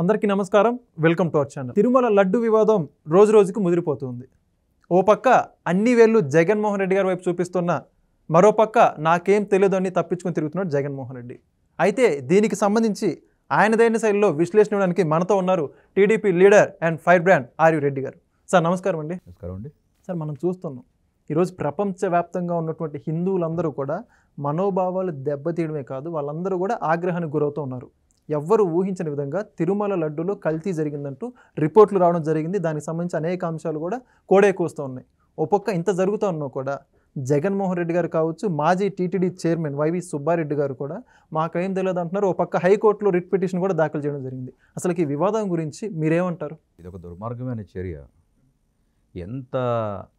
అందరికీ నమస్కారం welcome to our channel Tirumala laddu వివాదం రోజు రోజుకు ముదిరిపోతుంది ఓ పక్క అన్ని వేళ్ళు జగన్మోహన్ రెడ్డి గారి వైపు చూపిస్తున్న మరో పక్క నాకేం తెలియదు అని తప్పించుకొని తిరుగుతున్నాడు జగన్మోహన్ రెడ్డి అయితే దీనికి సంబంధించి ఆయనదైన శైలిలో విశ్లేషణ ఇవ్వడానికి మనతో ఉన్నారు TDP leader and firebrand ఆర్యు రెడ్డి గారు సార్ నమస్కారం అండి నమస్కారం అండి సార్ మనం చూస్తున్నాం ఈరోజు ప్రపంచవ్యాప్తంగా ఉన్నటువంటి హిందువులందరూ కూడా మనోభావాలు దెబ్బతీయడమే కాదు వాళ్ళందరూ కూడా ఆగ్రహానికి గురవుతూ ఉన్నారు ఎవ్వరు ఊహించని విధంగా తిరుమల లడ్డూలో కల్తీ జరిగిందంటూ రిపోర్ట్లు రావడం జరిగింది దానికి సంబంధించి అనేక అంశాలు కూడా కోడే కోస్తూ ఉన్నాయి ఒక్కొక్క ఇంత జరుగుతూ ఉన్నా కూడా జగన్మోహన్ రెడ్డి గారు కావచ్చు మాజీ టీటీడీ చైర్మన్ వైవి సుబ్బారెడ్డి గారు కూడా మాకేం తెలియదు అంటున్నారు ఓ పక్క హైకోర్టులో రిట్ పిటిషన్ కూడా దాఖలు చేయడం జరిగింది అసలు ఈ వివాదం గురించి మీరేమంటారు ఇది ఒక దుర్మార్గమైన చర్య ఎంత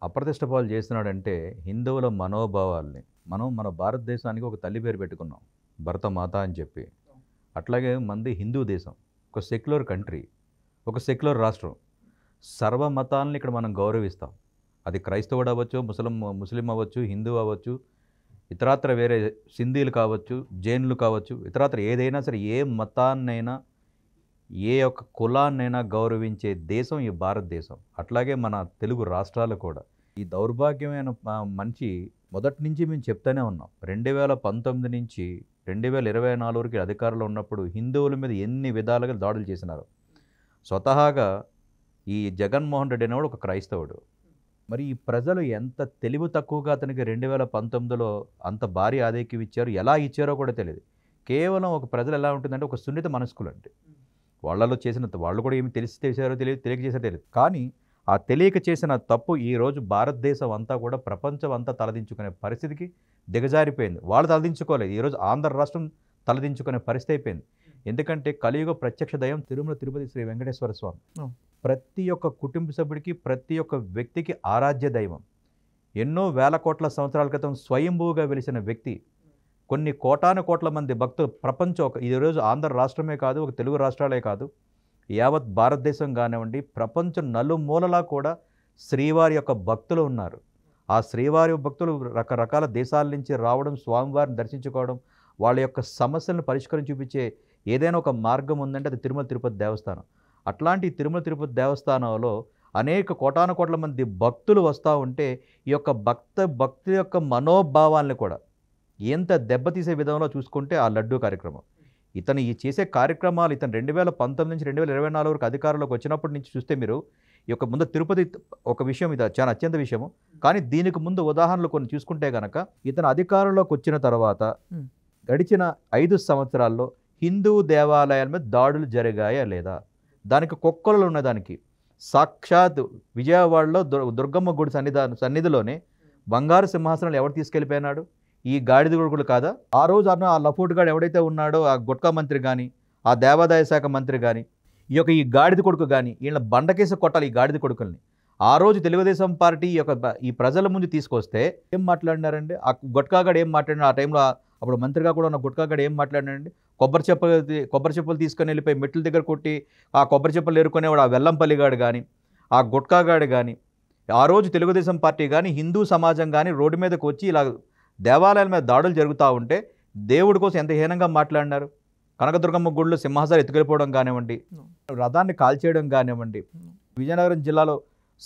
అప్రతిష్ట పాలు చేస్తున్నాడంటే హిందువుల మనోభావాల్ని మనం మన భారతదేశానికి ఒక తల్లి పేరు పెట్టుకున్నాం భరత మాత అని చెప్పి అట్లాగే మంది హిందూ దేశం ఒక సెక్యులర్ కంట్రీ ఒక సెక్యులర్ రాష్ట్రం సర్వ మతాలను ఇక్కడ మనం గౌరవిస్తాం అది క్రైస్తవుడు అవ్వచ్చు ముస్లిం ముస్లిం అవ్వచ్చు హిందూ అవ్వచ్చు ఇతరాత్ర వేరే సింధీలు కావచ్చు జైన్లు కావచ్చు ఇతరాత్ర ఏదైనా సరే ఏ మతాన్నైనా ఏ యొక్క కులాన్నైనా గౌరవించే దేశం ఈ భారతదేశం అట్లాగే మన తెలుగు రాష్ట్రాలు కూడా ఈ దౌర్భాగ్యమైన మనిషి మొదటి నుంచి మేము చెప్తానే ఉన్నాం రెండు వేల పంతొమ్మిది నుంచి రెండు వేల ఇరవై నాలుగు అధికారులు అధికారంలో ఉన్నప్పుడు హిందువుల మీద ఎన్ని విధాలుగా దాడులు చేసినారు స్వతహాగా ఈ జగన్మోహన్ రెడ్డి అనేవాడు ఒక క్రైస్తవుడు మరి ఈ ప్రజలు ఎంత తెలివి తక్కువగా అతనికి రెండు వేల పంతొమ్మిదిలో అంత భారీ ఆదాయకి ఇచ్చారు ఎలా ఇచ్చారో కూడా తెలియదు కేవలం ఒక ప్రజలు ఎలా ఉంటుందంటే ఒక సున్నిత మనస్కులు అంటే వాళ్ళలో చేసిన వాళ్ళు కూడా ఏమి తెలిసి తెలిసారో తెలియదు తెలియజేసారో తెలియదు కానీ ఆ తెలియక చేసిన తప్పు ఈరోజు భారతదేశం అంతా కూడా ప్రపంచం అంతా తలదించుకునే పరిస్థితికి దిగజారిపోయింది వాళ్ళు తలదించుకోలేదు ఈరోజు ఆంధ్ర రాష్ట్రం తలదించుకునే పరిస్థితి అయిపోయింది ఎందుకంటే కలియుగ ప్రత్యక్ష దయం తిరుమల తిరుపతి శ్రీ వెంకటేశ్వర స్వామి ప్రతి ఒక్క కుటుంబ సభ్యుడికి ప్రతి ఒక్క వ్యక్తికి ఆరాధ్య దైవం ఎన్నో వేల కోట్ల సంవత్సరాల క్రితం స్వయంభూగా వెలిసిన వ్యక్తి కొన్ని కోటాను కోట్ల మంది భక్తులు ప్రపంచం ఒక ఈరోజు ఆంధ్ర రాష్ట్రమే కాదు ఒక తెలుగు రాష్ట్రాలే కాదు యావత్ భారతదేశం కానివ్వండి ప్రపంచం నలుమూలలా కూడా శ్రీవారి యొక్క భక్తులు ఉన్నారు ఆ శ్రీవారి భక్తులు రకరకాల దేశాల నుంచి రావడం స్వామివారిని దర్శించుకోవడం వాళ్ళ యొక్క సమస్యలను పరిష్కరించి చూపించే ఏదైనా ఒక మార్గం ఉందంటే అది తిరుమల తిరుపతి దేవస్థానం అట్లాంటి తిరుమల తిరుపతి దేవస్థానంలో అనేక కోటాను కోట్ల మంది భక్తులు వస్తూ ఉంటే ఈ యొక్క భక్త భక్తుల యొక్క మనోభావాల్ని కూడా ఎంత దెబ్బతీసే విధంలో చూసుకుంటే ఆ లడ్డూ కార్యక్రమం ఇతను ఈ చేసే కార్యక్రమాలు ఇతను రెండు వేల పంతొమ్మిది నుంచి రెండు వేల ఇరవై నాలుగు వరకు అధికారంలోకి వచ్చినప్పటి నుంచి చూస్తే మీరు ఈ యొక్క ముందు తిరుపతి ఒక విషయం ఇది చాలా అత్యంత విషయము కానీ దీనికి ముందు ఉదాహరణలు కొన్ని చూసుకుంటే కనుక ఇతను అధికారంలోకి వచ్చిన తర్వాత గడిచిన ఐదు సంవత్సరాల్లో హిందూ దేవాలయాల మీద దాడులు జరిగాయా లేదా దానికి కుక్కలు ఉన్నదానికి సాక్షాత్ విజయవాడలో దుర్గమ్మ గుడి సన్నిధా సన్నిధిలోనే బంగారు సింహాసనాలు ఎవరు తీసుకెళ్ళిపోయినాడు ఈ గాడిద కొడుకులు కాదా ఆ రోజు అన్న ఆ లఫోట్ గాడు ఎవడైతే ఉన్నాడో ఆ గుట్కా మంత్రి కానీ ఆ దేవాదాయ శాఖ మంత్రి కానీ ఈ యొక్క ఈ గాడిద కొడుకు కానీ వీళ్ళ బండకేసి కొట్టాలి ఈ గాడిద కొడుకుల్ని ఆ రోజు తెలుగుదేశం పార్టీ యొక్క ఈ ప్రజల ముందు తీసుకొస్తే ఏం మాట్లాడినారండి ఆ గుట్కాగాడు ఏం మాట్లాడినా ఆ టైంలో అప్పుడు మంత్రిగా కూడా ఉన్న గుట్కాగాడు ఏం మాట్లాడినారండి కొబ్బరి చెప్పులు కొబ్బరి చెప్పులు తీసుకొని వెళ్ళిపోయి మెట్ల దగ్గర కొట్టి ఆ కొబ్బరి చెప్పులు ఏరుకునేవాడు ఆ వెల్లంపల్లిగాడు కానీ ఆ గుట్కాగాడు కానీ ఆ రోజు తెలుగుదేశం పార్టీ కానీ హిందూ సమాజం కానీ రోడ్డు మీదకి వచ్చి ఇలా దేవాలయాల మీద దాడులు జరుగుతూ ఉంటే దేవుడి కోసం ఎంత హీనంగా మాట్లాడినారు కనకదుర్గమ్మ గుళ్ళు సింహాసనం ఎత్తుకెళ్ళిపోవడం కానివ్వండి రథాన్ని కాల్చేయడం కానివ్వండి విజయనగరం జిల్లాలో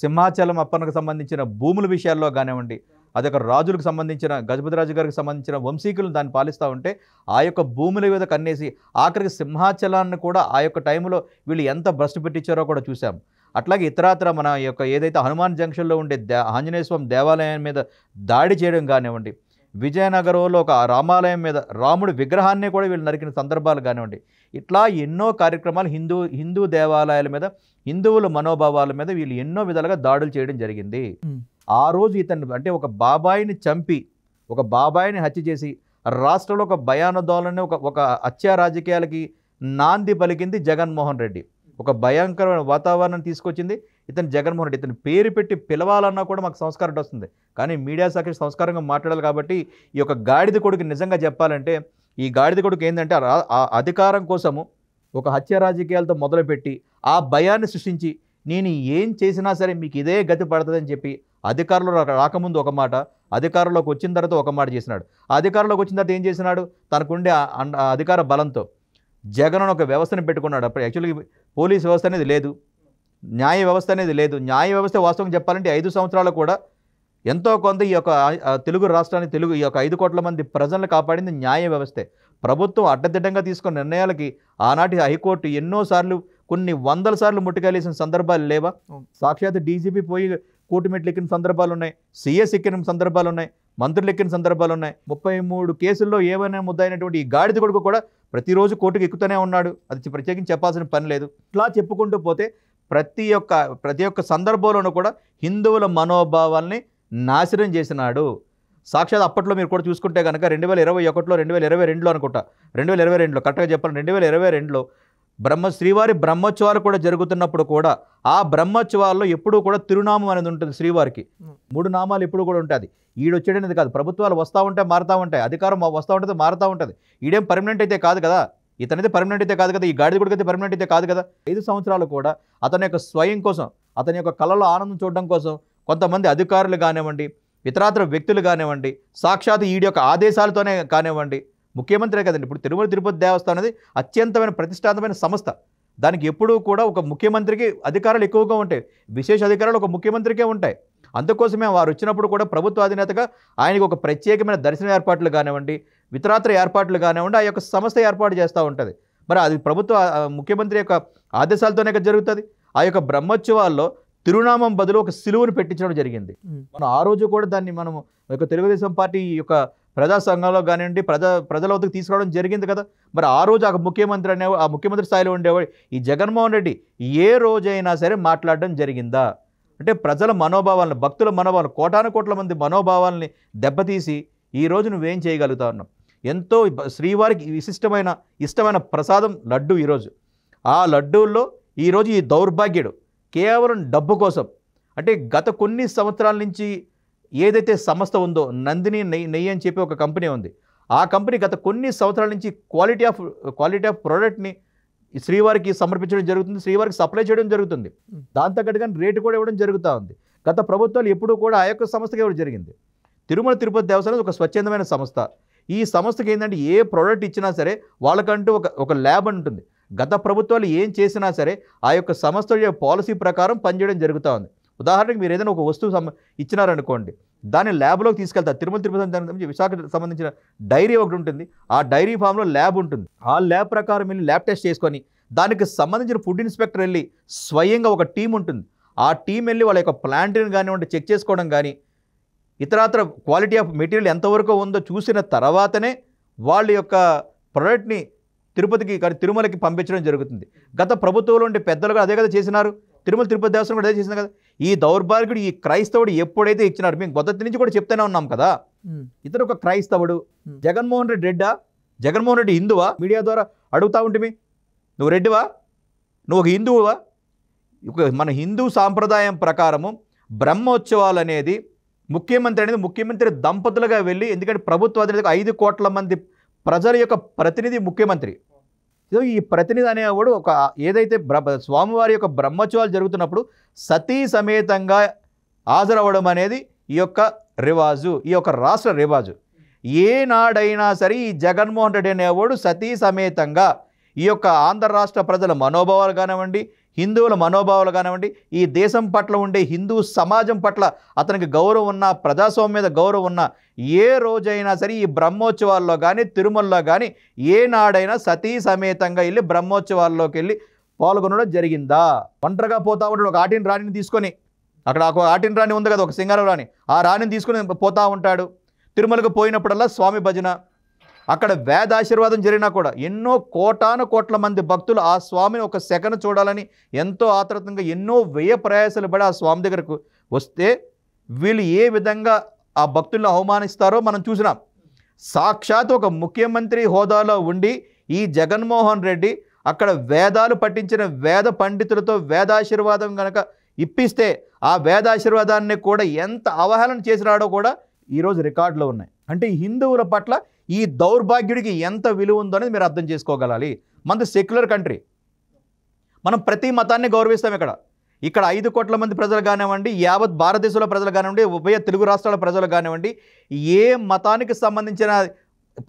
సింహాచలం అప్పనకు సంబంధించిన భూముల విషయాల్లో కానివ్వండి అదొక రాజులకు సంబంధించిన గజపతిరాజు గారికి సంబంధించిన వంశీకులను దాన్ని పాలిస్తూ ఉంటే ఆ యొక్క భూముల మీద కన్నేసి ఆఖరికి సింహాచలాన్ని కూడా ఆ యొక్క టైంలో వీళ్ళు ఎంత భ్రష్టు పెట్టించారో కూడా చూసాం అట్లాగే ఇతరాత్ర మన యొక్క ఏదైతే హనుమాన్ జంక్షన్లో ఉండే దే ఆంజనేయ స్వామి దేవాలయం మీద దాడి చేయడం కానివ్వండి విజయనగరంలో ఒక రామాలయం మీద రాముడి విగ్రహాన్ని కూడా వీళ్ళు నరికిన సందర్భాలు కానివ్వండి ఇట్లా ఎన్నో కార్యక్రమాలు హిందూ హిందూ దేవాలయాల మీద హిందువుల మనోభావాల మీద వీళ్ళు ఎన్నో విధాలుగా దాడులు చేయడం జరిగింది ఆ రోజు ఇతన్ని అంటే ఒక బాబాయిని చంపి ఒక బాబాయిని హత్య చేసి రాష్ట్రంలో ఒక భయానదోళన ఒక ఒక హత్యా రాజకీయాలకి నాంది పలికింది జగన్మోహన్ రెడ్డి ఒక భయంకరమైన వాతావరణం తీసుకొచ్చింది ఇతను జగన్మోహన్ రెడ్డి ఇతని పేరు పెట్టి పిలవాలన్నా కూడా మాకు సంస్కారం వస్తుంది కానీ మీడియా శాఖ సంస్కారంగా మాట్లాడాలి కాబట్టి ఈ యొక్క గాడిద కొడుకు నిజంగా చెప్పాలంటే ఈ గాడిద కొడుకు ఏంటంటే ఆ అధికారం కోసము ఒక హత్య రాజకీయాలతో మొదలుపెట్టి ఆ భయాన్ని సృష్టించి నేను ఏం చేసినా సరే మీకు ఇదే గతి పడుతుందని చెప్పి అధికారంలో రాకముందు ఒక మాట అధికారంలోకి వచ్చిన తర్వాత ఒక మాట చేసినాడు అధికారంలోకి వచ్చిన తర్వాత ఏం చేసినాడు తనకుండే అధికార బలంతో జగన్ ఒక వ్యవస్థను పెట్టుకున్నాడు అప్పుడు యాక్చువల్గా పోలీస్ వ్యవస్థ అనేది లేదు న్యాయ వ్యవస్థ అనేది లేదు న్యాయ వ్యవస్థ వాస్తవం చెప్పాలంటే ఐదు సంవత్సరాలు కూడా ఎంతో కొంత ఈ యొక్క తెలుగు రాష్ట్రాన్ని తెలుగు ఈ యొక్క ఐదు కోట్ల మంది ప్రజలను కాపాడింది న్యాయ వ్యవస్థే ప్రభుత్వం అడ్డదిడ్డంగా తీసుకున్న నిర్ణయాలకి ఆనాటి హైకోర్టు ఎన్నోసార్లు కొన్ని వందల సార్లు ముట్టుకెళ్ళేసిన సందర్భాలు లేవా సాక్షాత్ డీజీపీ పోయి కూటుమెట్లు ఎక్కిన సందర్భాలు ఉన్నాయి సీఎస్ ఎక్కిన సందర్భాలు ఉన్నాయి మంత్రులు ఎక్కిన సందర్భాలు ఉన్నాయి ముప్పై మూడు కేసుల్లో ఏమైనా ముద్దైనటువంటి ఈ గాడిద కొడుకు కూడా ప్రతిరోజు కోర్టుకు ఎక్కుతూనే ఉన్నాడు అది ప్రత్యేకించి చెప్పాల్సిన పని లేదు ఇట్లా చెప్పుకుంటూ పోతే ప్రతి ఒక్క ప్రతి ఒక్క సందర్భంలోనూ కూడా హిందువుల మనోభావాల్ని నాశనం చేసినాడు సాక్షాత్ అప్పట్లో మీరు కూడా చూసుకుంటే కనుక రెండు వేల ఇరవై ఒకటిలో రెండు వేల ఇరవై రెండులో అనుకుంటా రెండు వేల ఇరవై రెండులో కరెక్ట్గా చెప్పాలి రెండు వేల ఇరవై రెండులో బ్రహ్మ శ్రీవారి బ్రహ్మోత్సవాలు కూడా జరుగుతున్నప్పుడు కూడా ఆ బ్రహ్మోత్సవాల్లో ఎప్పుడూ కూడా తిరునామం అనేది ఉంటుంది శ్రీవారికి మూడు నామాలు ఎప్పుడు కూడా ఉంటుంది ఈడొచ్చేటనేది కాదు ప్రభుత్వాలు వస్తూ ఉంటాయి మారుతూ ఉంటాయి అధికారం వస్తూ ఉంటుంది మారుతూ ఉంటుంది ఈడేం పర్మనెంట్ అయితే కాదు కదా ఇతనైతే పర్మనెంట్ అయితే కాదు కదా ఈ గాడిద కూడా అయితే పర్మనెంట్ అయితే కాదు కదా ఐదు సంవత్సరాలు కూడా అతని యొక్క స్వయం కోసం అతని యొక్క కళలో ఆనందం చూడడం కోసం కొంతమంది అధికారులు కానివ్వండి ఇతరాతర వ్యక్తులు కానివ్వండి సాక్షాత్ ఈడి యొక్క ఆదేశాలతోనే కానివ్వండి ముఖ్యమంత్రి కదండి ఇప్పుడు తిరుమల తిరుపతి దేవస్థానం అనేది అత్యంతమైన ప్రతిష్టాంతమైన సంస్థ దానికి ఎప్పుడూ కూడా ఒక ముఖ్యమంత్రికి అధికారాలు ఎక్కువగా ఉంటాయి విశేష అధికారాలు ఒక ముఖ్యమంత్రికే ఉంటాయి అందుకోసమే వారు వచ్చినప్పుడు కూడా ప్రభుత్వ అధినేతగా ఆయనకు ఒక ప్రత్యేకమైన దర్శన ఏర్పాట్లు కానివ్వండి వితరాత్ర ఏర్పాట్లు కానివ్వండి ఆ యొక్క సంస్థ ఏర్పాటు చేస్తూ ఉంటుంది మరి అది ప్రభుత్వ ముఖ్యమంత్రి యొక్క ఆదేశాలతోనే జరుగుతుంది ఆ యొక్క బ్రహ్మోత్సవాల్లో తిరునామం బదులు ఒక సిలువును పెట్టించడం జరిగింది మనం ఆ రోజు కూడా దాన్ని మనము యొక్క తెలుగుదేశం పార్టీ యొక్క ప్రజా సంఘంలో కానివ్వండి ప్రజా ప్రజల వద్దకు తీసుకురావడం జరిగింది కదా మరి ఆ రోజు ఆ ముఖ్యమంత్రి అనే ఆ ముఖ్యమంత్రి స్థాయిలో ఉండేవాడు ఈ జగన్మోహన్ రెడ్డి ఏ రోజైనా సరే మాట్లాడడం జరిగిందా అంటే ప్రజల మనోభావాలను భక్తుల మనోభావాలను కోటాను కోట్ల మంది మనోభావాల్ని దెబ్బతీసి ఈరోజు నువ్వేం చేయగలుగుతా ఉన్నావు ఎంతో శ్రీవారికి విశిష్టమైన ఇష్టమైన ప్రసాదం లడ్డు ఈరోజు ఆ లడ్డూల్లో ఈరోజు ఈ దౌర్భాగ్యుడు కేవలం డబ్బు కోసం అంటే గత కొన్ని సంవత్సరాల నుంచి ఏదైతే సంస్థ ఉందో నందిని నెయ్యి నెయ్యి అని చెప్పి ఒక కంపెనీ ఉంది ఆ కంపెనీ గత కొన్ని సంవత్సరాల నుంచి క్వాలిటీ ఆఫ్ క్వాలిటీ ఆఫ్ ప్రోడక్ట్ని శ్రీవారికి సమర్పించడం జరుగుతుంది శ్రీవారికి సప్లై చేయడం జరుగుతుంది దాంతో దాంతోగట్టుగా రేటు కూడా ఇవ్వడం జరుగుతూ ఉంది గత ప్రభుత్వాలు ఎప్పుడూ కూడా ఆ యొక్క సంస్థకి ఇవ్వడం జరిగింది తిరుమల తిరుపతి దేవస్థానం ఒక స్వచ్ఛందమైన సంస్థ ఈ సంస్థకి ఏంటంటే ఏ ప్రోడక్ట్ ఇచ్చినా సరే వాళ్ళకంటూ ఒక ఒక ల్యాబ్ ఉంటుంది గత ప్రభుత్వాలు ఏం చేసినా సరే ఆ యొక్క సంస్థ పాలసీ ప్రకారం పనిచేయడం జరుగుతూ ఉంది ఉదాహరణకు మీరు ఏదైనా ఒక వస్తువు సమ ఇచ్చినారనుకోండి దాన్ని ల్యాబ్లోకి తీసుకెళ్తారు తిరుమల తిరుపతి విశాఖ సంబంధించిన డైరీ ఒకటి ఉంటుంది ఆ డైరీ ఫామ్లో ల్యాబ్ ఉంటుంది ఆ ల్యాబ్ ప్రకారం వెళ్ళి ల్యాబ్ టెస్ట్ చేసుకొని దానికి సంబంధించిన ఫుడ్ ఇన్స్పెక్టర్ వెళ్ళి స్వయంగా ఒక టీం ఉంటుంది ఆ టీం వెళ్ళి వాళ్ళ యొక్క ప్లాంట్ని కానివ్వండి చెక్ చేసుకోవడం కానీ ఇతరాతర క్వాలిటీ ఆఫ్ మెటీరియల్ ఎంతవరకు ఉందో చూసిన తర్వాతనే వాళ్ళ యొక్క ప్రోడక్ట్ని తిరుపతికి కానీ తిరుమలకి పంపించడం జరుగుతుంది గత ప్రభుత్వంలో ఉండే పెద్దలు కూడా అదే కదా చేసినారు తిరుమల తిరుపతి దేవస్థానం కూడా అదే చేసినారు కదా ఈ దౌర్భాగ్యుడు ఈ క్రైస్తవుడు ఎప్పుడైతే ఇచ్చినారు మేము మొదటి నుంచి కూడా చెప్తూనే ఉన్నాం కదా ఇతను ఒక క్రైస్తవుడు జగన్మోహన్ రెడ్డి రెడ్డా జగన్మోహన్ రెడ్డి హిందువా మీడియా ద్వారా అడుగుతూ ఉంటే నువ్వు రెడ్డివా నువ్వు ఒక హిందువువా మన హిందూ సాంప్రదాయం ప్రకారము బ్రహ్మోత్సవాలు అనేది ముఖ్యమంత్రి అనేది ముఖ్యమంత్రి దంపతులుగా వెళ్ళి ఎందుకంటే ప్రభుత్వ అధినేత ఐదు కోట్ల మంది ప్రజల యొక్క ప్రతినిధి ముఖ్యమంత్రి ఈ ప్రతినిధి అనేవాడు ఒక ఏదైతే స్వామివారి యొక్క బ్రహ్మోత్సవాలు జరుగుతున్నప్పుడు సతీ సమేతంగా హాజరవ్వడం అనేది ఈ యొక్క రివాజు ఈ యొక్క రాష్ట్ర రివాజు ఏనాడైనా సరే ఈ జగన్మోహన్ రెడ్డి అనేవాడు సతీ సమేతంగా ఈ యొక్క ఆంధ్ర రాష్ట్ర ప్రజల మనోభావాలు కానివ్వండి హిందువుల మనోభావాలు కానివ్వండి ఈ దేశం పట్ల ఉండే హిందూ సమాజం పట్ల అతనికి గౌరవం ఉన్న ప్రజాస్వామ్యం మీద గౌరవం ఉన్న ఏ రోజైనా సరే ఈ బ్రహ్మోత్సవాల్లో కానీ తిరుమలలో కానీ ఏ నాడైనా సతీ సమేతంగా వెళ్ళి బ్రహ్మోత్సవాల్లోకి వెళ్ళి పాల్గొనడం జరిగిందా ఒంటరిగా పోతా ఉంటాడు ఒక ఆటిని రాణిని తీసుకొని అక్కడ ఒక ఆటిని రాణి ఉంది కదా ఒక సింగారం రాణి ఆ రాణిని తీసుకుని పోతూ ఉంటాడు తిరుమలకు పోయినప్పుడల్లా స్వామి భజన అక్కడ వేద ఆశీర్వాదం జరిగినా కూడా ఎన్నో కోటాను కోట్ల మంది భక్తులు ఆ స్వామిని ఒక సెకండ్ చూడాలని ఎంతో ఆతృతంగా ఎన్నో వ్యయ ప్రయాసాలు పడి ఆ స్వామి దగ్గరకు వస్తే వీళ్ళు ఏ విధంగా ఆ భక్తులను అవమానిస్తారో మనం చూసినాం సాక్షాత్ ఒక ముఖ్యమంత్రి హోదాలో ఉండి ఈ జగన్మోహన్ రెడ్డి అక్కడ వేదాలు పట్టించిన వేద పండితులతో వేదాశీర్వాదం కనుక ఇప్పిస్తే ఆ వేదాశీర్వాదాన్ని కూడా ఎంత అవహేళన చేసినాడో కూడా ఈరోజు రికార్డులో ఉన్నాయి అంటే హిందువుల పట్ల ఈ దౌర్భాగ్యుడికి ఎంత విలువ ఉందో అనేది మీరు అర్థం చేసుకోగలాలి మనది సెక్యులర్ కంట్రీ మనం ప్రతి మతాన్ని గౌరవిస్తాం ఇక్కడ ఇక్కడ ఐదు కోట్ల మంది ప్రజలు కానివ్వండి యావత్ భారతదేశంలో ప్రజలు కానివ్వండి ఉభయ తెలుగు రాష్ట్రాల ప్రజలు కానివ్వండి ఏ మతానికి సంబంధించిన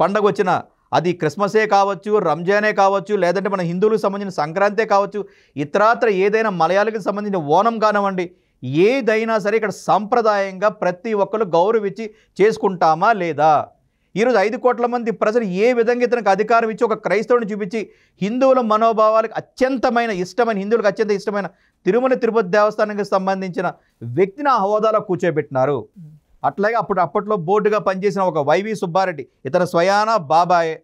పండగ వచ్చినా అది క్రిస్మసే కావచ్చు రంజానే కావచ్చు లేదంటే మన హిందువులకు సంబంధించిన సంక్రాంతే కావచ్చు ఇతరాత్ర ఏదైనా మలయాళకి సంబంధించిన ఓనం కానివ్వండి ఏదైనా సరే ఇక్కడ సాంప్రదాయంగా ప్రతి ఒక్కరు గౌరవించి చేసుకుంటామా లేదా ఈరోజు ఐదు కోట్ల మంది ప్రజలు ఏ విధంగా ఇతనికి అధికారం ఇచ్చి ఒక క్రైస్తవుని చూపించి హిందువుల మనోభావాలకు అత్యంతమైన ఇష్టమైన హిందువులకు అత్యంత ఇష్టమైన తిరుమల తిరుపతి దేవస్థానానికి సంబంధించిన వ్యక్తిని ఆ హోదాలో కూర్చోబెట్టినారు అట్లాగే అప్పుడు అప్పట్లో బోర్డుగా పనిచేసిన ఒక వైవి సుబ్బారెడ్డి ఇతను స్వయాన బాబాయే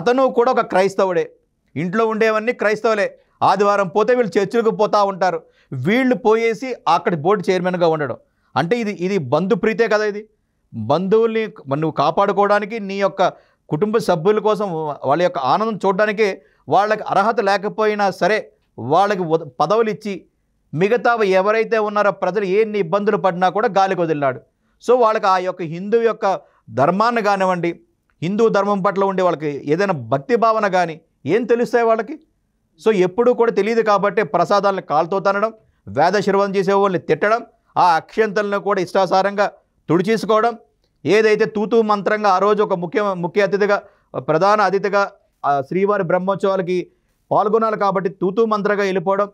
అతను కూడా ఒక క్రైస్తవుడే ఇంట్లో ఉండేవన్నీ క్రైస్తవులే ఆదివారం పోతే వీళ్ళు చర్చిలకు పోతూ ఉంటారు వీళ్ళు పోయేసి అక్కడ బోర్డు చైర్మన్గా ఉండడం అంటే ఇది ఇది బంధు ప్రీతే కదా ఇది బంధువుల్ని నువ్వు కాపాడుకోవడానికి నీ యొక్క కుటుంబ సభ్యుల కోసం వాళ్ళ యొక్క ఆనందం చూడడానికి వాళ్ళకి అర్హత లేకపోయినా సరే వాళ్ళకి పదవులు ఇచ్చి మిగతా ఎవరైతే ఉన్నారో ప్రజలు ఏన్ని ఇబ్బందులు పడినా కూడా గాలికి వదిలినాడు సో వాళ్ళకి ఆ యొక్క హిందూ యొక్క ధర్మాన్ని కానివ్వండి హిందూ ధర్మం పట్ల ఉండే వాళ్ళకి ఏదైనా భక్తి భావన కానీ ఏం తెలుస్తాయి వాళ్ళకి సో ఎప్పుడూ కూడా తెలియదు కాబట్టి ప్రసాదాలను కాలుతో తనడం వేద శీర్వదం చేసే వాళ్ళని తిట్టడం ఆ అక్షంతలను కూడా ఇష్టాసారంగా తుడిచేసుకోవడం ఏదైతే తూతు మంత్రంగా ఆ రోజు ఒక ముఖ్య ముఖ్య అతిథిగా ప్రధాన అతిథిగా శ్రీవారి బ్రహ్మోత్సవాలకి పాల్గొనాలి కాబట్టి తూతూ మంత్రంగా వెళ్ళిపోవడం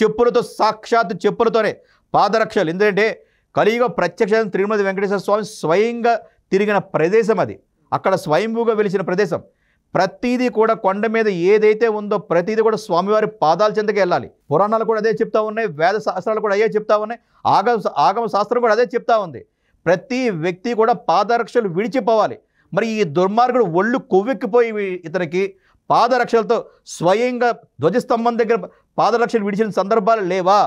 చెప్పులతో సాక్షాత్ చెప్పులతోనే పాదరక్షలు ఎందుకంటే కలియుగ ప్రత్యక్ష తిరుమల వెంకటేశ్వర స్వామి స్వయంగా తిరిగిన ప్రదేశం అది అక్కడ స్వయంభూగా వెలిచిన ప్రదేశం ప్రతీది కూడా కొండ మీద ఏదైతే ఉందో ప్రతీది కూడా స్వామివారి పాదాల చెందకి వెళ్ళాలి పురాణాలు కూడా అదే చెప్తా ఉన్నాయి వేద శాస్త్రాలు కూడా అదే చెప్తా ఉన్నాయి ఆగమ ఆగమ శాస్త్రం కూడా అదే చెప్తా ఉంది ప్రతి వ్యక్తి కూడా పాదరక్షలు విడిచిపోవాలి మరి ఈ దుర్మార్గుడు ఒళ్ళు కొవ్వెక్కిపోయి ఇతనికి పాదరక్షలతో స్వయంగా ధ్వజస్తంభం దగ్గర పాదరక్షలు విడిచిన సందర్భాలు లేవా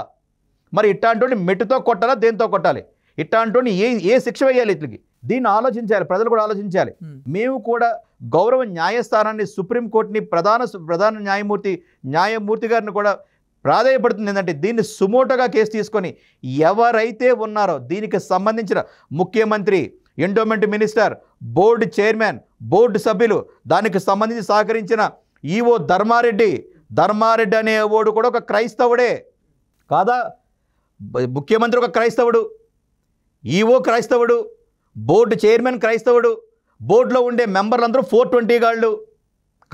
మరి ఇట్లాంటి మెట్టుతో కొట్టాలా దేంతో కొట్టాలి ఇట్లాంటి ఏ ఏ శిక్ష వేయాలి ఇతనికి దీన్ని ఆలోచించాలి ప్రజలు కూడా ఆలోచించాలి మేము కూడా గౌరవ న్యాయస్థానాన్ని సుప్రీంకోర్టుని ప్రధాన ప్రధాన న్యాయమూర్తి న్యాయమూర్తి గారిని కూడా ప్రాధాయపడుతుంది ఏంటంటే దీన్ని సుమోటగా కేసు తీసుకొని ఎవరైతే ఉన్నారో దీనికి సంబంధించిన ముఖ్యమంత్రి endowment minister board chairman board సభ్యులు దానికి సంబంధించి సహకరించిన ఈవో ధర్మారెడ్డి ధర్మారెడ్డి అనే ఓడు కూడా ఒక క్రైస్తవుడే కాదా ముఖ్యమంత్రి ఒక క్రైస్తవుడు ఈవో క్రైస్తవుడు బోర్డు చైర్మన్ క్రైస్తవుడు బోర్డులో ఉండే మెంబర్లు అందరూ ఫోర్ ట్వంటీ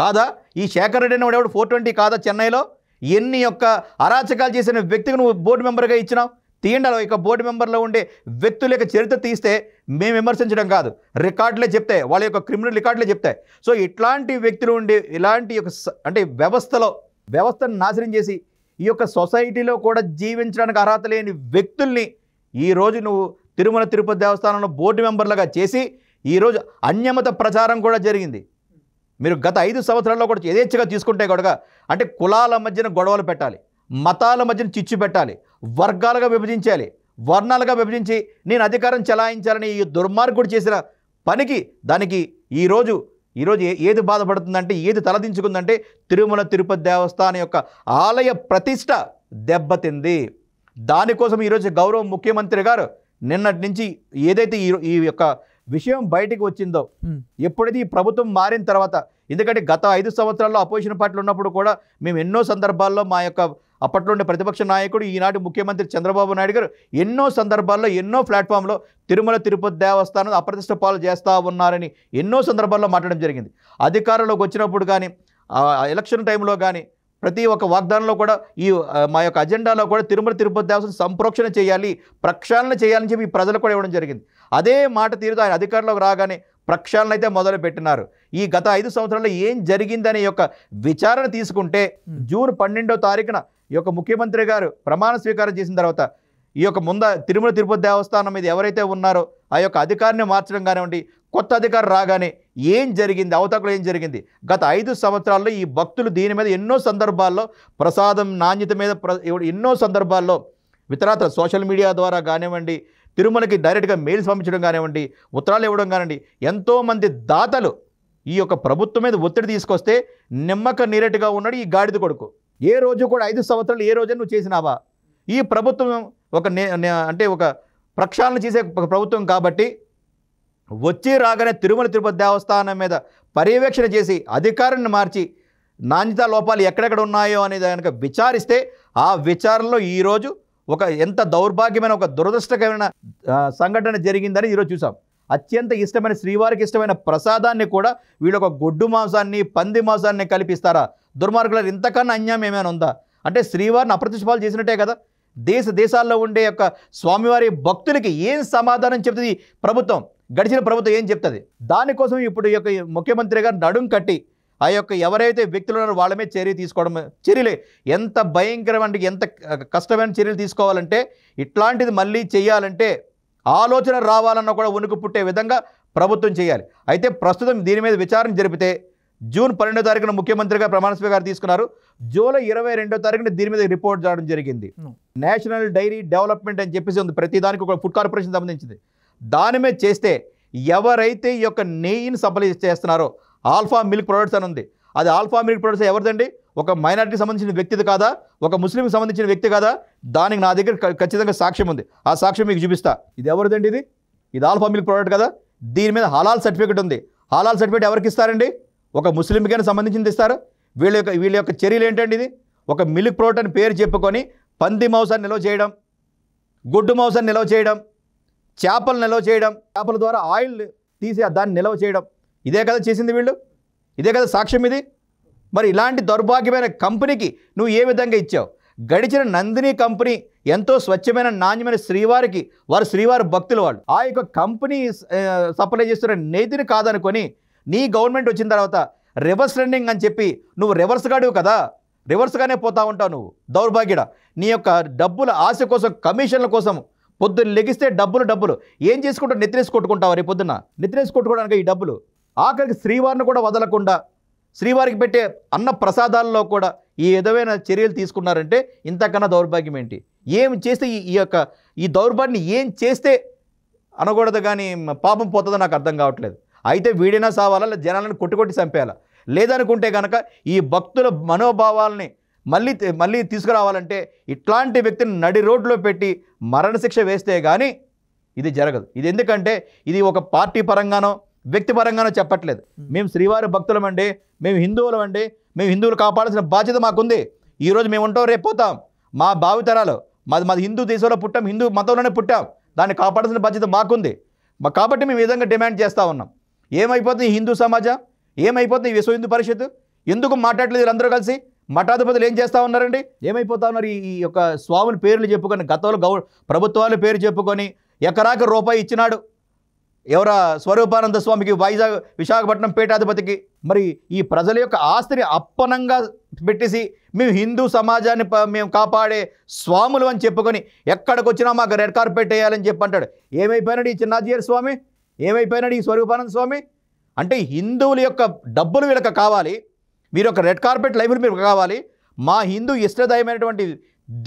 కాదా ఈ శేఖర్ రెడ్డి అనేవాడు ఫోర్ ట్వంటీ కాదా చెన్నైలో ఎన్ని యొక్క అరాచకాలు చేసిన వ్యక్తికి నువ్వు బోర్డు మెంబర్గా ఇచ్చినావు తీయండాలో ఇక బోర్డు మెంబర్లో ఉండే వ్యక్తుల యొక్క చరిత్ర తీస్తే మేము విమర్శించడం కాదు రికార్డులే చెప్తాయి వాళ్ళ యొక్క క్రిమినల్ రికార్డులే చెప్తాయి సో ఇట్లాంటి వ్యక్తులు ఉండే ఇలాంటి యొక్క అంటే వ్యవస్థలో వ్యవస్థను నాశనం చేసి ఈ యొక్క సొసైటీలో కూడా జీవించడానికి అర్హత లేని వ్యక్తుల్ని ఈరోజు నువ్వు తిరుమల తిరుపతి దేవస్థానంలో బోర్డు మెంబర్లుగా చేసి ఈరోజు అన్యమత ప్రచారం కూడా జరిగింది మీరు గత ఐదు సంవత్సరాల్లో కూడా యథేచ్ఛగా తీసుకుంటే కూడా అంటే కులాల మధ్యన గొడవలు పెట్టాలి మతాల మధ్యన చిచ్చు పెట్టాలి వర్గాలుగా విభజించాలి వర్ణాలుగా విభజించి నేను అధికారం చెలాయించాలని ఈ దుర్మార్గుడు చేసిన పనికి దానికి ఈరోజు ఈరోజు ఏది బాధపడుతుందంటే ఏది తలదించుకుందంటే తిరుమల తిరుపతి దేవస్థానం యొక్క ఆలయ ప్రతిష్ట దెబ్బతింది దానికోసం ఈరోజు గౌరవ ముఖ్యమంత్రి గారు నిన్నటి నుంచి ఏదైతే ఈ యొక్క విషయం బయటికి వచ్చిందో ఎప్పుడైతే ఈ ప్రభుత్వం మారిన తర్వాత ఎందుకంటే గత ఐదు సంవత్సరాల్లో అపోజిషన్ పార్టీలు ఉన్నప్పుడు కూడా మేము ఎన్నో సందర్భాల్లో మా యొక్క అప్పట్లో ఉండే ప్రతిపక్ష నాయకుడు ఈనాటి ముఖ్యమంత్రి చంద్రబాబు నాయుడు గారు ఎన్నో సందర్భాల్లో ఎన్నో ప్లాట్ఫామ్లో తిరుమల తిరుపతి దేవస్థానం అప్రతిష్ట పాలు చేస్తూ ఉన్నారని ఎన్నో సందర్భాల్లో మాట్లాడడం జరిగింది అధికారంలోకి వచ్చినప్పుడు కానీ ఎలక్షన్ టైంలో కానీ ప్రతి ఒక్క వాగ్దానంలో కూడా ఈ మా యొక్క అజెండాలో కూడా తిరుమల తిరుపతి దేవస్థానం సంప్రోక్షణ చేయాలి ప్రక్షాళన చేయాలని చెప్పి ప్రజలు కూడా ఇవ్వడం జరిగింది అదే మాట తీరుతో ఆయన అధికారంలోకి రాగానే ప్రక్షాళన అయితే మొదలుపెట్టినారు ఈ గత ఐదు సంవత్సరాల్లో ఏం జరిగిందనే యొక్క విచారణ తీసుకుంటే జూన్ పన్నెండో తారీఖున ఈ యొక్క ముఖ్యమంత్రి గారు ప్రమాణ స్వీకారం చేసిన తర్వాత ఈ యొక్క ముంద తిరుమల తిరుపతి దేవస్థానం మీద ఎవరైతే ఉన్నారో ఆ యొక్క అధికారిని మార్చడం కానివ్వండి కొత్త అధికారం రాగానే ఏం జరిగింది అవతకులు ఏం జరిగింది గత ఐదు సంవత్సరాల్లో ఈ భక్తులు దీని మీద ఎన్నో సందర్భాల్లో ప్రసాదం నాణ్యత మీద ఎన్నో సందర్భాల్లో ఇతరత్ర సోషల్ మీడియా ద్వారా కానివ్వండి తిరుమలకి డైరెక్ట్గా మెయిల్స్ పంపించడం కానివ్వండి ఉత్తరాలు ఇవ్వడం కానివ్వండి ఎంతోమంది దాతలు ఈ యొక్క ప్రభుత్వం మీద ఒత్తిడి తీసుకొస్తే నిమ్మక నీరటిగా ఉన్నాడు ఈ గాడిద కొడుకు ఏ రోజు కూడా ఐదు సంవత్సరాలు ఏ రోజు నువ్వు చేసినావా ఈ ప్రభుత్వం ఒక అంటే ఒక ప్రక్షాళన చేసే ప్రభుత్వం కాబట్టి వచ్చి రాగానే తిరుమల తిరుపతి దేవస్థానం మీద పర్యవేక్షణ చేసి అధికారాన్ని మార్చి నాణ్యత లోపాలు ఎక్కడెక్కడ ఉన్నాయో అనేది కనుక విచారిస్తే ఆ విచారణలో ఈరోజు ఒక ఎంత దౌర్భాగ్యమైన ఒక దురదృష్టకరమైన సంఘటన జరిగిందని ఈరోజు చూసాం అత్యంత ఇష్టమైన శ్రీవారికి ఇష్టమైన ప్రసాదాన్ని కూడా వీళ్ళు ఒక గొడ్డు మాంసాన్ని పంది మాంసాన్ని కల్పిస్తారా దుర్మార్గుల ఇంతకన్నా అన్యాయం ఏమైనా ఉందా అంటే శ్రీవారిని అప్రతిష్పాలు చేసినట్టే కదా దేశ దేశాల్లో ఉండే యొక్క స్వామివారి భక్తులకి ఏం సమాధానం చెప్తుంది ప్రభుత్వం గడిచిన ప్రభుత్వం ఏం చెప్తుంది దానికోసం ఇప్పుడు యొక్క ముఖ్యమంత్రి గారు నడుం కట్టి ఆ యొక్క ఎవరైతే వ్యక్తులు ఉన్నారో వాళ్ళమే చర్య తీసుకోవడం చర్యలే ఎంత భయంకరమైన ఎంత కష్టమైన చర్యలు తీసుకోవాలంటే ఇట్లాంటిది మళ్ళీ చేయాలంటే ఆలోచన రావాలన్నా కూడా ఉనికి పుట్టే విధంగా ప్రభుత్వం చేయాలి అయితే ప్రస్తుతం దీని మీద విచారణ జరిపితే జూన్ పన్నెండో తారీఖున ముఖ్యమంత్రిగా ప్రమాణ స్వీకారం తీసుకున్నారు జూలై ఇరవై రెండో తారీఖున దీని మీద రిపోర్ట్ చేయడం జరిగింది నేషనల్ డైరీ డెవలప్మెంట్ అని చెప్పేసి ఉంది ప్రతి దానికి ఒక ఫుడ్ కార్పొరేషన్ సంబంధించింది దానిమే చేస్తే ఎవరైతే ఈ యొక్క నెయ్యిని సప్లై చేస్తున్నారో ఆల్ఫా మిల్క్ ప్రొడక్ట్స్ అని ఉంది అది ఆల్ఫా మిల్క్ ప్రొడక్ట్స్ ఎవరిదండి ఒక మైనార్టీకి సంబంధించిన వ్యక్తిది కాదా ఒక ముస్లింకి సంబంధించిన వ్యక్తి కాదా దానికి నా దగ్గర ఖచ్చితంగా సాక్ష్యం ఉంది ఆ సాక్ష్యం మీకు చూపిస్తా ఇది ఎవరిదండి ఇది ఇది ఆల్ఫా మిల్క్ ప్రోడక్ట్ కదా దీని మీద హలాల్ సర్టిఫికేట్ ఉంది హలాల్ సర్టిఫికేట్ ఎవరికి ఇస్తారండి ఒక ముస్లింకైనా సంబంధించింది ఇస్తారు వీళ్ళ యొక్క వీళ్ళ యొక్క చర్యలు ఏంటండి ఇది ఒక మిల్క్ ప్రోడక్ట్ అని పేరు చెప్పుకొని పంది మాంసాన్ని నిల్వ చేయడం గుడ్డు మాంసాన్ని నిల్వ చేయడం చేపలు నిల్వ చేయడం చేపల ద్వారా ఆయిల్ తీసి దాన్ని నిల్వ చేయడం ఇదే కదా చేసింది వీళ్ళు ఇదే కదా సాక్ష్యం ఇది మరి ఇలాంటి దౌర్భాగ్యమైన కంపెనీకి నువ్వు ఏ విధంగా ఇచ్చావు గడిచిన నందిని కంపెనీ ఎంతో స్వచ్ఛమైన నాణ్యమైన శ్రీవారికి వారు శ్రీవారి భక్తులు వాళ్ళు ఆ యొక్క కంపెనీ సప్లై చేస్తున్న నేతిని కాదనుకొని నీ గవర్నమెంట్ వచ్చిన తర్వాత రివర్స్ రన్నింగ్ అని చెప్పి నువ్వు రివర్స్ గాడివు కదా రివర్స్గానే పోతా ఉంటావు నువ్వు దౌర్భాగ్యడ నీ యొక్క డబ్బుల ఆశ కోసం కమిషన్ల కోసం పొద్దున్న లెగిస్తే డబ్బులు డబ్బులు ఏం చేసుకుంటావు నిద్రేసి కొట్టుకుంటావు ఈ పొద్దున్న నిద్రేసి కొట్టుకోవడానికి ఈ డబ్బులు ఆఖరికి శ్రీవారిని కూడా వదలకుండా శ్రీవారికి పెట్టే అన్న ప్రసాదాల్లో కూడా ఈ విధమైన చర్యలు తీసుకున్నారంటే ఇంతకన్నా దౌర్భాగ్యం ఏంటి ఏం చేస్తే ఈ యొక్క ఈ దౌర్భాగ్యం ఏం చేస్తే అనకూడదు కానీ పాపం పోతుందో నాకు అర్థం కావట్లేదు అయితే వీడైనా సావాలా జనాలను కొట్టుకొట్టి చంపేయాలా లేదనుకుంటే కనుక ఈ భక్తుల మనోభావాల్ని మళ్ళీ మళ్ళీ తీసుకురావాలంటే ఇట్లాంటి వ్యక్తిని నడి రోడ్లో పెట్టి మరణశిక్ష వేస్తే కానీ ఇది జరగదు ఇది ఎందుకంటే ఇది ఒక పార్టీ పరంగానో వ్యక్తి పరంగానో చెప్పట్లేదు మేము శ్రీవారి భక్తులమండి మేము హిందువులం అండి మేము హిందువులు కాపాడాల్సిన బాధ్యత మాకుంది ఈరోజు మేము ఉంటాం రేపు పోతాం మా భావితరాలు మాది మాది హిందూ దేశంలో పుట్టాం హిందూ మతంలోనే పుట్టాం దాన్ని కాపాడాల్సిన బాధ్యత మాకుంది మా కాబట్టి మేము ఈ విధంగా డిమాండ్ చేస్తూ ఉన్నాం ఏమైపోతుంది హిందూ సమాజం ఏమైపోతుంది విశ్వ హిందూ పరిషత్ ఎందుకు మాట్లాడలేదు వీళ్ళందరూ కలిసి మఠాధిపతులు ఏం చేస్తూ ఉన్నారండి ఏమైపోతా ఉన్నారు ఈ యొక్క స్వాముల పేర్లు చెప్పుకొని గతంలో గౌ ప్రభుత్వాలు పేరు చెప్పుకొని ఎకరాకి రూపాయి ఇచ్చినాడు ఎవరా స్వరూపానంద స్వామికి వైజాగ్ విశాఖపట్నం పీఠాధిపతికి మరి ఈ ప్రజల యొక్క ఆస్తిని అప్పనంగా పెట్టేసి మేము హిందూ సమాజాన్ని మేము కాపాడే స్వాములు అని చెప్పుకొని ఎక్కడికి వచ్చినా మాకు రెడ్ కార్పెట్ వేయాలని చెప్పి అంటాడు ఏమైపోయినాడు ఈ చిన్నాజీయర్ స్వామి ఏమైపోయినాడు ఈ స్వరూపానంద స్వామి అంటే హిందువుల యొక్క డబ్బులు వీళ్ళకి కావాలి మీరు ఒక రెడ్ కార్పెట్ లైబ్రరీ మీరు కావాలి మా హిందూ ఇష్టదయమైనటువంటి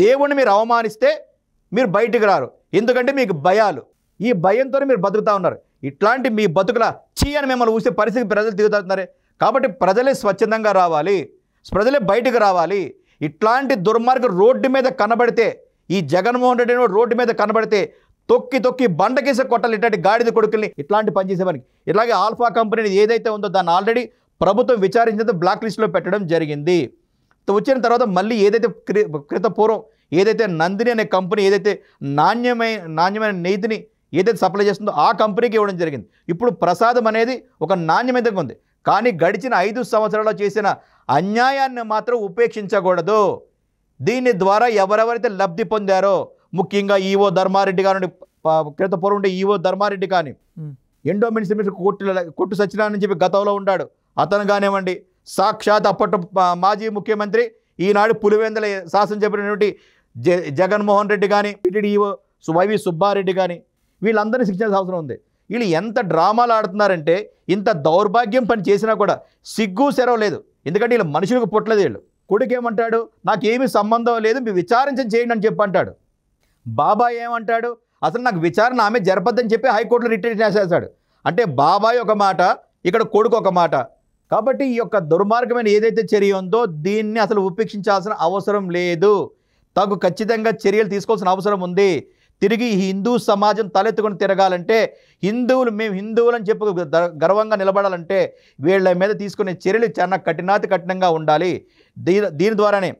దేవుణ్ణి మీరు అవమానిస్తే మీరు బయటికి రారు ఎందుకంటే మీకు భయాలు ఈ భయంతో మీరు బతుకుతూ ఉన్నారు ఇట్లాంటి మీ బతుకుల చీ అని మిమ్మల్ని ఊసే పరిస్థితి ప్రజలు దిగుతున్నారే కాబట్టి ప్రజలే స్వచ్ఛందంగా రావాలి ప్రజలే బయటకు రావాలి ఇట్లాంటి దుర్మార్గం రోడ్డు మీద కనబడితే ఈ జగన్మోహన్ రెడ్డి రోడ్డు మీద కనబడితే తొక్కి తొక్కి బండకేసే కొట్టాలి ఇట్లాంటి గాడిద కొడుకుల్ని ఇట్లాంటి పనిచేసేవారికి ఇట్లాగే ఆల్ఫా కంపెనీ ఏదైతే ఉందో దాన్ని ఆల్రెడీ ప్రభుత్వం విచారించేందుకు బ్లాక్ లిస్ట్లో పెట్టడం జరిగింది వచ్చిన తర్వాత మళ్ళీ ఏదైతే క్రితపూర్వం ఏదైతే నందిని అనే కంపెనీ ఏదైతే నాణ్యమైన నాణ్యమైన నీతిని ఏదైతే సప్లై చేస్తుందో ఆ కంపెనీకి ఇవ్వడం జరిగింది ఇప్పుడు ప్రసాదం అనేది ఒక నాణ్యమైన ఉంది కానీ గడిచిన ఐదు సంవత్సరాల్లో చేసిన అన్యాయాన్ని మాత్రం ఉపేక్షించకూడదు దీని ద్వారా ఎవరెవరైతే లబ్ధి పొందారో ముఖ్యంగా ఈవో ధర్మారెడ్డి గారు క్రితపూర్వం ఉండే ఈవో ధర్మారెడ్డి కానీ ఎండో మినిస్టర్ కొట్టు కొట్టు అని చెప్పి గతంలో ఉన్నాడు అతను కానివ్వండి సాక్షాత్ అప్పటి మాజీ ముఖ్యమంత్రి ఈనాడు పులివెందల శాసనం చెప్పినటువంటి జ జగన్మోహన్ రెడ్డి కానీ టీడీఓ వైవి సుబ్బారెడ్డి కానీ వీళ్ళందరినీ శిక్షించాల్సిన అవసరం ఉంది వీళ్ళు ఎంత డ్రామాలు ఆడుతున్నారంటే ఇంత దౌర్భాగ్యం పని చేసినా కూడా సిగ్గు సెరవ లేదు ఎందుకంటే వీళ్ళు మనుషులకు పుట్టలేదు వీళ్ళు కొడుకు ఏమంటాడు ఏమి సంబంధం లేదు మీరు విచారించని చేయండి అని చెప్పి అంటాడు బాబాయ్ ఏమంటాడు అసలు నాకు విచారణ ఆమె జరపద్దని చెప్పి హైకోర్టులో రిటైర్ చేసేసాడు అంటే బాబాయ్ ఒక మాట ఇక్కడ కొడుకు ఒక మాట కాబట్టి ఈ యొక్క దుర్మార్గమైన ఏదైతే చర్య ఉందో దీన్ని అసలు ఉపేక్షించాల్సిన అవసరం లేదు తగు ఖచ్చితంగా చర్యలు తీసుకోవాల్సిన అవసరం ఉంది తిరిగి హిందూ సమాజం తలెత్తుకొని తిరగాలంటే హిందువులు మేము హిందువులని చెప్పు గర్వంగా నిలబడాలంటే వీళ్ళ మీద తీసుకునే చర్యలు చాలా కఠినాతి కఠినంగా ఉండాలి దీని దీని ద్వారానే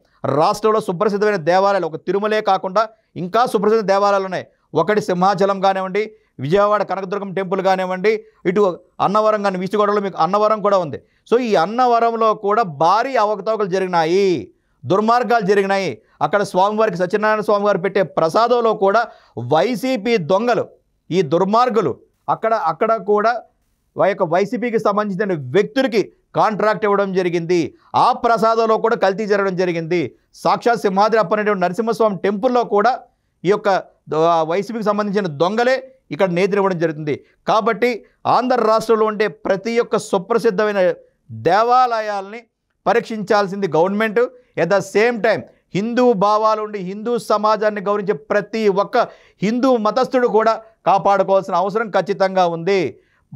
రాష్ట్రంలో సుప్రసిద్ధమైన దేవాలయాలు ఒక తిరుమలే కాకుండా ఇంకా సుప్రసిద్ధ దేవాలయాలు ఉన్నాయి ఒకటి సింహాచలం కానివ్వండి విజయవాడ కనకదుర్గం టెంపుల్ కానివ్వండి ఇటు అన్నవరం కానీ విసిగొడలో మీకు అన్నవరం కూడా ఉంది సో ఈ అన్నవరంలో కూడా భారీ అవకతవకలు జరిగినాయి దుర్మార్గాలు జరిగినాయి అక్కడ స్వామివారికి సత్యనారాయణ స్వామి వారు పెట్టే ప్రసాదంలో కూడా వైసీపీ దొంగలు ఈ దుర్మార్గులు అక్కడ అక్కడ కూడా యొక్క వైసీపీకి సంబంధించిన వ్యక్తులకి కాంట్రాక్ట్ ఇవ్వడం జరిగింది ఆ ప్రసాదంలో కూడా కల్తీ జరగడం జరిగింది సాక్షాత్ సింహాద్రి అప్పనేటువంటి నరసింహస్వామి టెంపుల్లో కూడా ఈ యొక్క వైసీపీకి సంబంధించిన దొంగలే ఇక్కడ నేతలు ఇవ్వడం జరుగుతుంది కాబట్టి ఆంధ్ర రాష్ట్రంలో ఉండే ప్రతి ఒక్క సుప్రసిద్ధమైన దేవాలయాల్ని పరీక్షించాల్సింది government at the same time హిందూ భావాలు ఉండి హిందూ సమాజాన్ని గౌరవించే ప్రతి ఒక్క హిందూ మతస్థుడు కూడా కాపాడుకోవాల్సిన అవసరం ఖచ్చితంగా ఉంది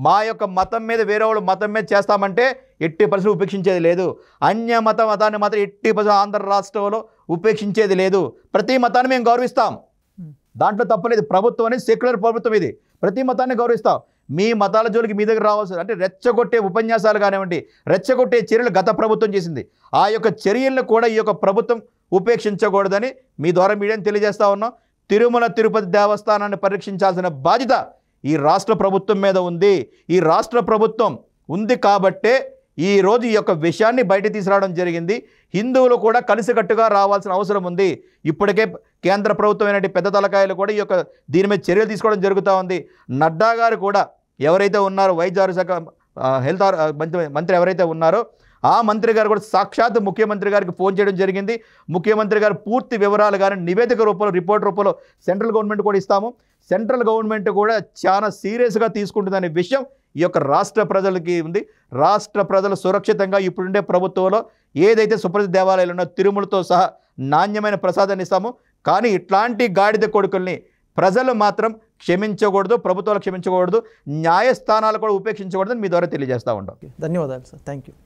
మా యొక్క మతం మీద వేరే వాళ్ళు మతం మీద చేస్తామంటే ఎట్టి పరిస్థితి ఉపేక్షించేది లేదు అన్య మత మతాన్ని మాత్రం ఎట్టి పరిస్థితి ఆంధ్ర రాష్ట్రంలో ఉపేక్షించేది లేదు ప్రతి మతాన్ని మేము గౌరవిస్తాం hmm. దాంట్లో తప్పలేదు ప్రభుత్వం అనేది సెక్యులర్ ప్రభుత్వం ఇది ప్రతి మతాన్ని గౌరవిస్తాం మీ మతాల జోలికి మీ దగ్గర రావాల్సింది అంటే రెచ్చగొట్టే ఉపన్యాసాలు కానివ్వండి రెచ్చగొట్టే చర్యలు గత ప్రభుత్వం చేసింది ఆ యొక్క చర్యలను కూడా ఈ యొక్క ప్రభుత్వం ఉపేక్షించకూడదని మీ ద్వారా మీడియాని తెలియజేస్తా ఉన్నాం తిరుమల తిరుపతి దేవస్థానాన్ని పరీక్షించాల్సిన బాధ్యత ఈ రాష్ట్ర ప్రభుత్వం మీద ఉంది ఈ రాష్ట్ర ప్రభుత్వం ఉంది కాబట్టే ఈరోజు ఈ యొక్క విషయాన్ని బయట తీసుకురావడం జరిగింది హిందువులు కూడా కలిసికట్టుగా రావాల్సిన అవసరం ఉంది ఇప్పటికే కేంద్ర ప్రభుత్వం పెద్ద తలకాయలు కూడా ఈ యొక్క దీని మీద చర్యలు తీసుకోవడం జరుగుతూ ఉంది నడ్డా గారు కూడా ఎవరైతే ఉన్నారో వైద్య ఆరోగ్య శాఖ హెల్త్ మంత్రి ఎవరైతే ఉన్నారో ఆ మంత్రి గారు కూడా సాక్షాత్ ముఖ్యమంత్రి గారికి ఫోన్ చేయడం జరిగింది ముఖ్యమంత్రి గారు పూర్తి వివరాలు కానీ నివేదిక రూపంలో రిపోర్ట్ రూపంలో సెంట్రల్ గవర్నమెంట్ కూడా ఇస్తాము సెంట్రల్ గవర్నమెంట్ కూడా చాలా సీరియస్గా తీసుకుంటుందనే విషయం ఈ యొక్క రాష్ట్ర ప్రజలకి ఉంది రాష్ట్ర ప్రజలు సురక్షితంగా ఇప్పుడుండే ప్రభుత్వంలో ఏదైతే సుప్రసిద్ధ దేవాలయాలు ఉన్నో తిరుమలతో సహా నాణ్యమైన ప్రసాదాన్ని ఇస్తాము కానీ ఇట్లాంటి గాడిద కొడుకుల్ని ప్రజలు మాత్రం క్షమించకూడదు ప్రభుత్వాలు క్షమించకూడదు న్యాయస్థానాలు కూడా ఉపేక్షించకూడదని మీ ద్వారా తెలియజేస్తూ ఉంటాం ధన్యవాదాలు సార్ థ్యాంక్ యూ